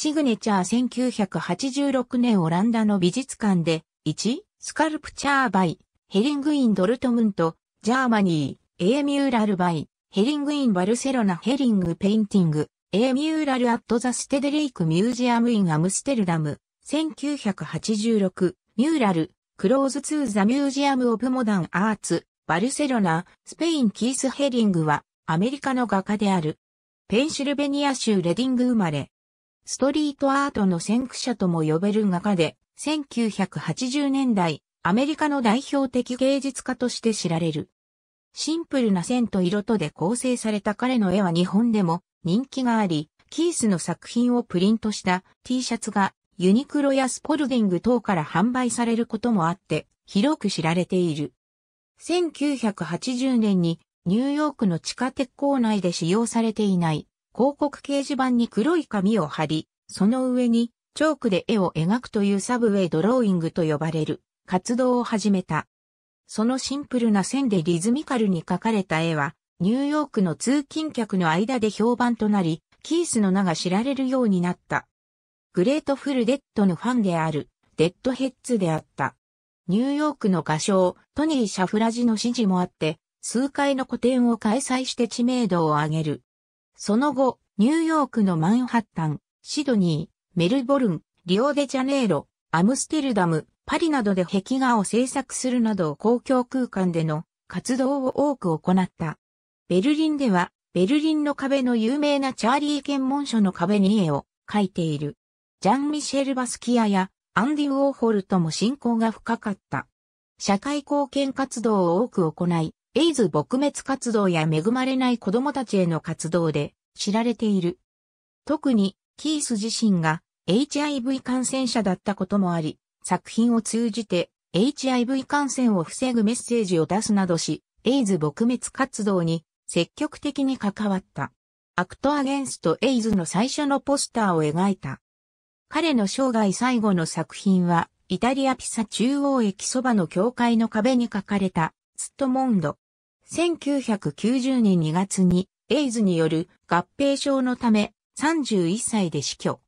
シグネチャー1986年オランダの美術館で、1、スカルプチャーバイ、ヘリングインドルトムント、ジャーマニー、エーミューラルバイ、ヘリングインバルセロナヘリングペインティング、エーミューラルアットザステデレイクミュージアムインアムステルダム、1986、ミューラル、クローズツーザミュージアムオブモダンアーツ、バルセロナ、スペインキースヘリングは、アメリカの画家である。ペンシルベニア州レディング生まれ、ストリートアートの先駆者とも呼べる画家で、1980年代、アメリカの代表的芸術家として知られる。シンプルな線と色とで構成された彼の絵は日本でも人気があり、キースの作品をプリントした T シャツがユニクロやスポルディング等から販売されることもあって広く知られている。1980年にニューヨークの地下鉄構内で使用されていない広告掲示板に黒い紙を貼り、その上にチョークで絵を描くというサブウェイドローイングと呼ばれる活動を始めた。そのシンプルな線でリズミカルに描かれた絵は、ニューヨークの通勤客の間で評判となり、キースの名が知られるようになった。グレートフルデッドのファンである、デッドヘッズであった。ニューヨークの画商、トニー・シャフラジの指示もあって、数回の個展を開催して知名度を上げる。その後、ニューヨークのマンハッタン、シドニー、メルボルン、リオデジャネイロ、アムステルダム、パリなどで壁画を制作するなど公共空間での活動を多く行った。ベルリンでは、ベルリンの壁の有名なチャーリー検問所の壁に絵を描いている。ジャン・ミシェル・バスキアやアンディ・ウォーホルとも親交が深かった。社会貢献活動を多く行い、エイズ撲滅活動や恵まれない子供たちへの活動で知られている。特に、キース自身が HIV 感染者だったこともあり、作品を通じて HIV 感染を防ぐメッセージを出すなどし、エイズ撲滅活動に積極的に関わった。アクトアゲンストエイズの最初のポスターを描いた。彼の生涯最後の作品は、イタリアピサ中央駅そばの教会の壁に書かれた、ツットモンド、1990年2月にエイズによる合併症のため31歳で死去。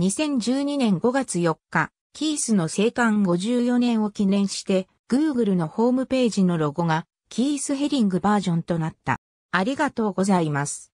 2012年5月4日、キースの生誕54年を記念して Google のホームページのロゴがキースヘリングバージョンとなった。ありがとうございます。